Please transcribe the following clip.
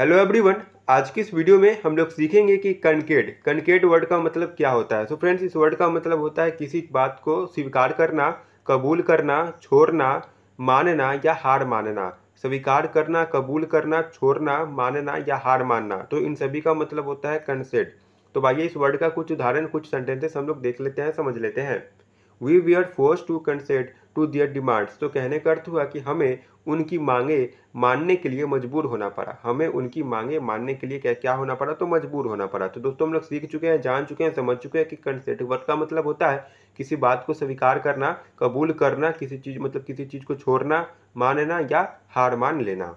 hello everyone आज की इस वीडियो में हम लोग सीखेंगे कि कनकेट कनकेट वर्ड का मतलब क्या होता है सो so फ्रेंड्स इस वर्ड का मतलब होता है किसी बात को स्वीकार करना कबूल करना छोड़ना मानना या हार मानना स्वीकार करना कबूल करना छोड़ना मानना या हार मानना तो इन सभी का मतलब होता है कंसेट तो भाई इस वर्ड का कुछ उदाहरण कुछ सेंटेंसेस हम लोग देख लेते हैं समझ लेते हैं we we are force to consent to their demands तो कहने का अर्थ हुआ कि हमें उनकी मांगे मानने के लिए मजबूर होना पड़ा हमें उनकी मांगे मानने के लिए क्या क्या होना पड़ा तो मजबूर होना पड़ा तो दोस्तों हम लोग सीख चुके हैं जान चुके हैं समझ चुके हैं कि कंसेंटिव वर्क का मतलब होता है किसी बात को स्वीकार करना कबूल करना किसी चीज़ मतलब किसी चीज़ को छोड़ना मानना या हार मान लेना